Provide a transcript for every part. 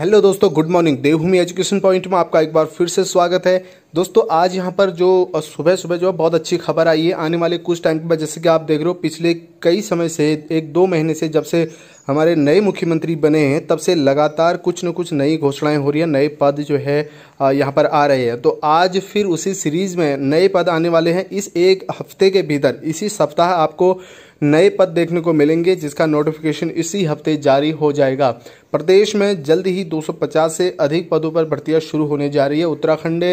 hello दोस्तों good morning Devbhoomi education point में आपका एक बार फिर से स्वागत है दोस्तों आज यहाँ पर जो सुबह सुबह जो है बहुत अच्छी खबर आई है आने वाले कुछ टाइम के बाद जैसे कि आप देख रहे हो पिछले कई समय से एक दो महीने से जब से हमारे नए मुख्यमंत्री बने हैं तब से लगातार कुछ न कुछ नई घोषणाएं हो रही है नए पद जो है यहाँ पर आ रहे हैं तो आज फिर उसी सीरीज़ में नए पद आने वाले हैं इस एक हफ्ते के भीतर इसी सप्ताह आपको नए पद देखने को मिलेंगे जिसका नोटिफिकेशन इसी हफ्ते जारी हो जाएगा प्रदेश में जल्द ही 250 से अधिक पदों पर भर्तियां शुरू होने जा रही है उत्तराखंड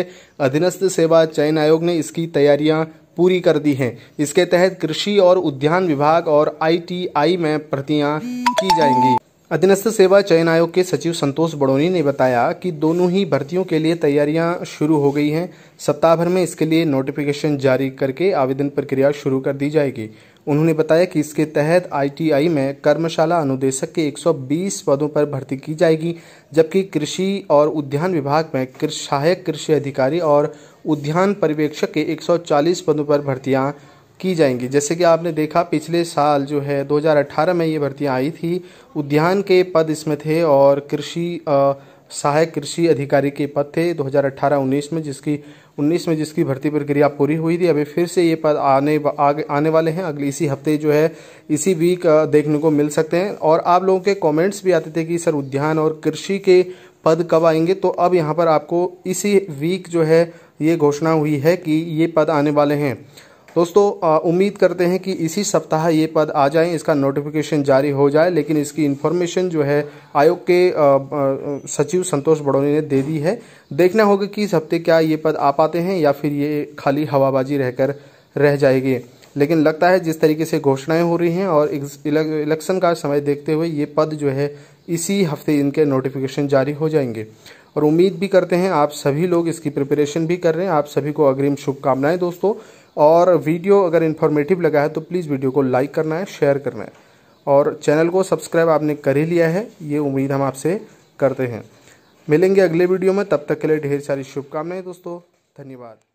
अधीनस्थ सेवा चयन आयोग ने इसकी तैयारियां पूरी कर दी हैं इसके तहत कृषि और उद्यान विभाग और आईटीआई में भर्तियां की जाएंगी अधीनस्थ सेवा चयन आयोग के सचिव संतोष बड़ोनी ने बताया कि दोनों ही भर्तियों के लिए तैयारियां शुरू हो गई हैं सप्ताह भर में इसके लिए नोटिफिकेशन जारी करके आवेदन प्रक्रिया शुरू कर दी जाएगी उन्होंने बताया कि इसके तहत आईटीआई में कर्मशाला अनुदेशक के 120 पदों पर भर्ती की जाएगी जबकि कृषि और उद्यान विभाग में सहायक कृषि अधिकारी और उद्यान पर्यवेक्षक के 140 पदों पर भर्तियां की जाएंगी जैसे कि आपने देखा पिछले साल जो है 2018 में ये भर्तियां आई थी उद्यान के पद इसमें थे और कृषि सहायक कृषि अधिकारी के पद थे 2018-19 में जिसकी 19 में जिसकी भर्ती प्रक्रिया पूरी हुई थी अभी फिर से ये पद आने आगे आने वाले हैं अगले इसी हफ्ते जो है इसी वीक देखने को मिल सकते हैं और आप लोगों के कमेंट्स भी आते थे कि सर उद्यान और कृषि के पद कब आएंगे तो अब यहाँ पर आपको इसी वीक जो है ये घोषणा हुई है कि ये पद आने वाले हैं दोस्तों उम्मीद करते हैं कि इसी सप्ताह ये पद आ जाए इसका नोटिफिकेशन जारी हो जाए लेकिन इसकी इन्फॉर्मेशन जो है आयोग के सचिव संतोष बड़ोनी ने दे दी है देखना होगा कि इस हफ्ते क्या ये पद आ पाते हैं या फिर ये खाली हवाबाजी रहकर रह जाएगी लेकिन लगता है जिस तरीके से घोषणाएं हो रही हैं और इलेक्शन का समय देखते हुए ये पद जो है इसी हफ्ते इनके नोटिफिकेशन जारी हो जाएंगे और उम्मीद भी करते हैं आप सभी लोग इसकी प्रिपरेशन भी कर रहे हैं आप सभी को अग्रिम शुभकामनाएं दोस्तों और वीडियो अगर इन्फॉर्मेटिव लगा है तो प्लीज़ वीडियो को लाइक करना है शेयर करना है और चैनल को सब्सक्राइब आपने कर ही लिया है ये उम्मीद हम आपसे करते हैं मिलेंगे अगले वीडियो में तब तक के लिए ढेर सारी शुभकामनाएं दोस्तों धन्यवाद